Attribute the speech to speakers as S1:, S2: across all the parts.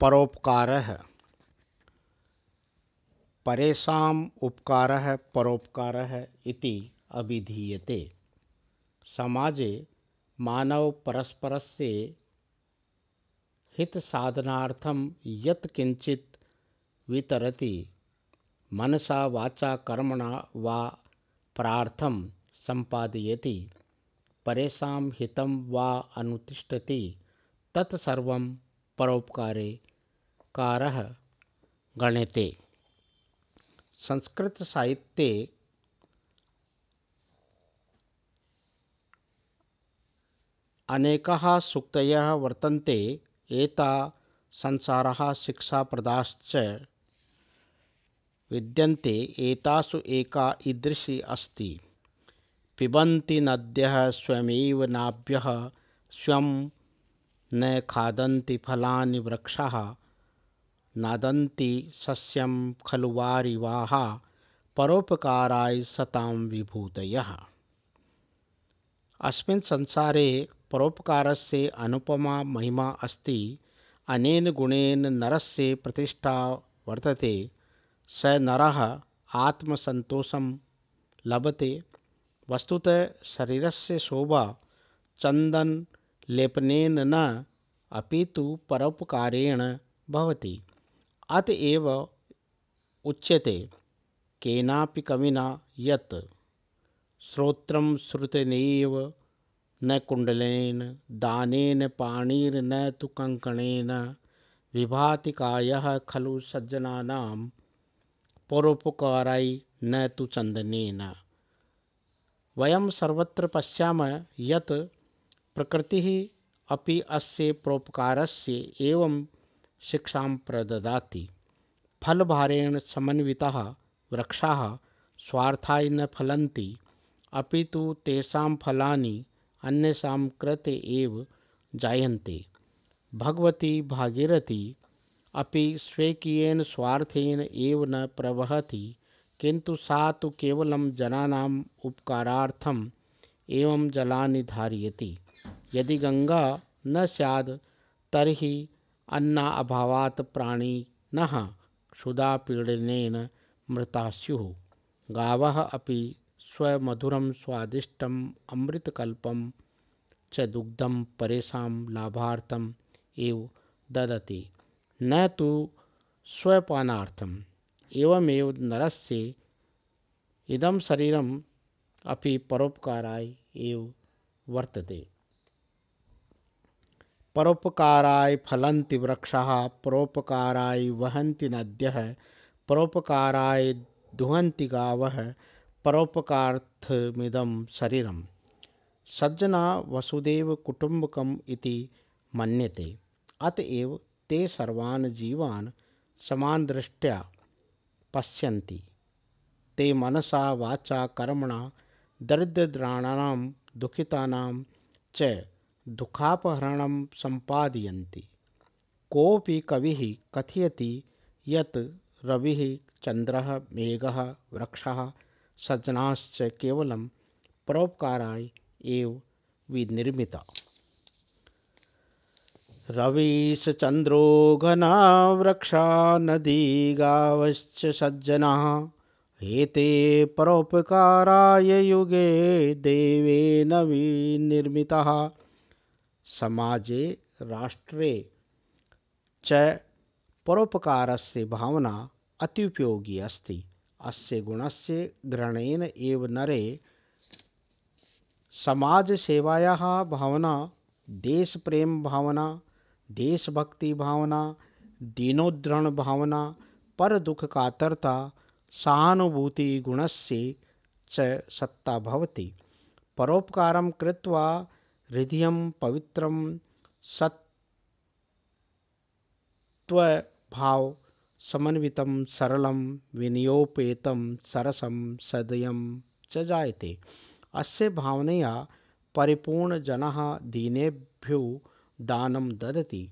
S1: परोपकारः परेषाम् उपकारः परोपकारः इति अभिधीयते समाजे मानव परस्पर से हित साधनार्थम यत किंचित वितरति मनसा वाचा कर्मणा वा प्रार्थम संपादयति परेशान हितम वा अनुतिष्ठति तत्सर्वं परोपकारे उपकारः गण्यते संस्कृतसाहित्ये अनेक सूक्त वर्तन्ते एता संसार शिक्षा प्रदाश्च विद्यन्ते एतासु एका ईदृशी अस्ति पिबंती नद्य स्वयं नाभ्य स्वयं न खादन्ति फलानि वृक्षा नादन्ति सस्यम खलु वारिवाः परोपकाराय सतां विभूतयः अस्मिन् संसारे परोपकारस्य अनुपमा महिमा अस्ति अनेन गुणेन नरस्य प्रतिष्ठा वर्तते स नरः आत्मसन्तोषं लभते वस्तुतः शरीरस्य शोभा चन्दन लेपनेन न अपितु परोपकारेण भवति अतएव उच्यते केनापि कविना यत् श्रोत्रं श्रुतनेव न कुण्डलेन दानेन पाणिर्न तु कङ्कणेन विभातिकायः खलु सज्जनानां परोपकाराय न तु चन्दनेन वयं सर्वत्र पश्यामः यत् प्रकृतिः अपि अस्य परोपकारस्य एवं शिक्षा प्रददाति फलभारेण समन्विताः वृक्षाः स्वार्थाय न फलन्ति अपि तु तेषां फलानि अन्येषां कृते एव जायन्ते भगवती भागीरथी अपि स्वेकीयेन स्वार्थेन एव न प्रवहति किन्तु सा तु केवलं जनानाम् उपकारार्थम् एवं जलानि धारयति यदि गङ्गा न स्यात् तर्हि अन्ना अन्नाभावात् प्राणिनः क्षुधापीडनेन मृताः स्युः गावः अपि स्वमधुरं स्वादिष्टम् अमृतकल्पं च दुग्धं परेषां लाभार्थम् एव ददति न तो स्वपानार्थम् एवमेव नरस्य इदम शरीरम् अपि परोपकाराय एव वर्तते परोपकाराय फलन्ति वृक्षाः परोपकाराय वहन्ति नद्यः परोपकाराय दुहन्ति गावः परोपकार्थमिदं शरीरं सज्जना वसुदेव कुटुम्बकम् इति मन्यते अतएव ते सर्वान् जीवान् दृष्ट्या पश्यन्ति ते मनसा वाचा कर्मणा दरिद्रद्राणानां दुखितानां च दुःखापहरणं सम्पादयन्ति कोपि कवि कथयति यत् रवि चंद्र मेघ वृक्ष सज्जनाश्च केवलं परोपकाराय एव विनिर्मिता चंद्रो घना वृक्षा नदी गावश्च सज्जना एते परोपकाराय युगे देवे नवी निर्मिता समाजे राष्ट्रे च से भावना अत्युपयोगी अस्ति अस्य गुणस्य ग्रहणेन एव नरे समाजसेवायाः भावना पर दुख कातरता सहानुभूति गुणस्य च सत्ता भवति परोपकारं कृत्वा हृदय पवित्र सत्त्वभाव समन्वित सरल विनियोपेत सरसं सदय च जायते अस्य भावनया परिपूर्णजनः दीनेभ्यो दान ददति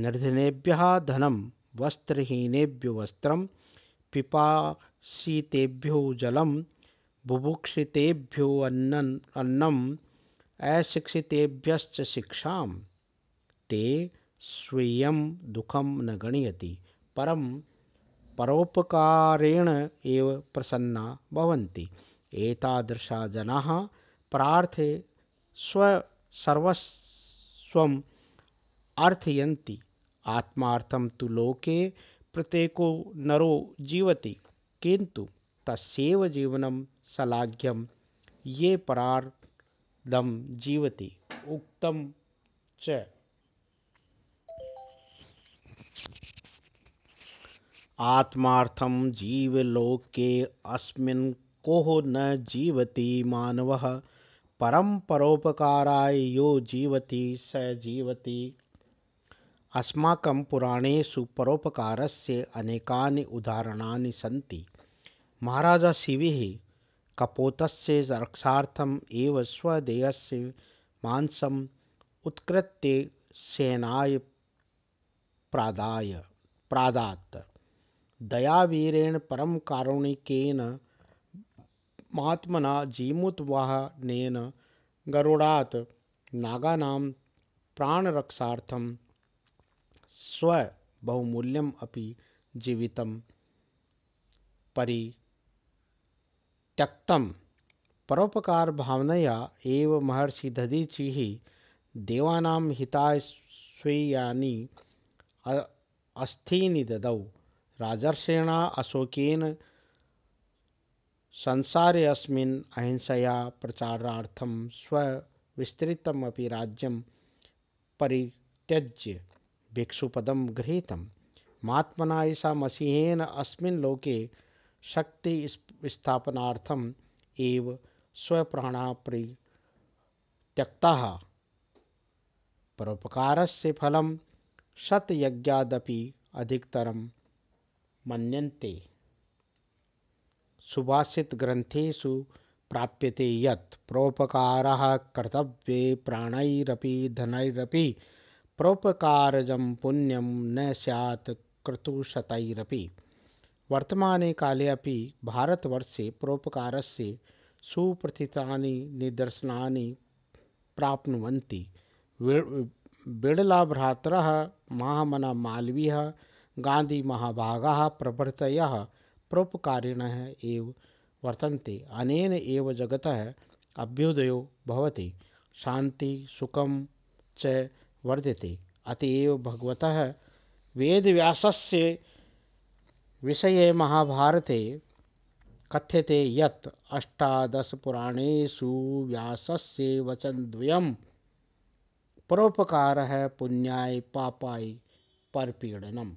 S1: निर्धनेभ्य धन वस्त्रहीनेभ्यो वस्त्र पिपाशीतेभ्यो जलम बुभुक्षितेभ्यो अन्न अन्नम अशिक्षितेभ्य शिक्षा ते स्वीय दुखम न गणयती परम परोपकारेण एव प्रसन्ना भवन्ति एतादृशा जनाः प्रार्थे स्व सर्वस्वम् अर्थयन्ति आत्मार्थं तु लोके प्रत्येको नरो जीवति किन्तु तस्यैव जीवनं शलाघ्यं ये परार् दम जीवति उक्तम च आत्मार्थम जीवलोके अस्मिन् को न जीवति मानव परम परोपकाराय यो जीवति स जीवति अस्माक पुराणेषु परोपकारस्य अनेकानि उदाहरणानि सन्ति महाराजा शिविः कपोत रक्षार्थम् एव स्वदेहस्य मांसम् उत्कृत्य सेनाय प्रादाय प्रादात दयावीरेण परम कारुणिकेन महात्मना जीमूतवाहनेन गरुडात् नागानां प्राणरक्षार्थं स्वबहुमूल्यम् अपि जीवितं परि परोपकार परोपकारभावनया एव महर्षि दधीचि देवानाम हिताय स्वीयानी अस्थीनि ददौ राजर्षेण अशोकेन संसारेऽस्मिन् अहिंसया प्रचारार्थं स्वविस्तृतमपि राज्यं परित्यज्य भिक्षुपदं गृहीतं महात्मना ईसा मसीहेन अस्मिन् लोके शक्ति स्थापनार्थम एव स्वप्राणा परोपकार से फल शतयज्ञादी अधिकतर मनते सुभाषित ग्रंथेषु प्राप्यते यत् परोपकार कर्तव्य प्राणैरपि धनैरपि परोपकारज पुण्यं न स्यात् वर्तमाने काले अपि भारतवर्षे परोपकारस्य सुप्रथितानि निदर्शनानि प्राप्नुवन्ति बिडलाभ्रातरः महामनमालवीयः गान्धीमहाभागाः प्रभृतयः परोपकारिणः एव वर्तन्ते अनेन एव जगतः अभ्युदयो भवति शान्ति सुखं च वर्धते अत एव भगवतः वेदव्यासस्य विषये महाभारते कथ्यते यत् अष्टादशपुराणेषु व्यासस्य वचनद्वयं परोपकारः पुण्याय पापाय परपीडनम्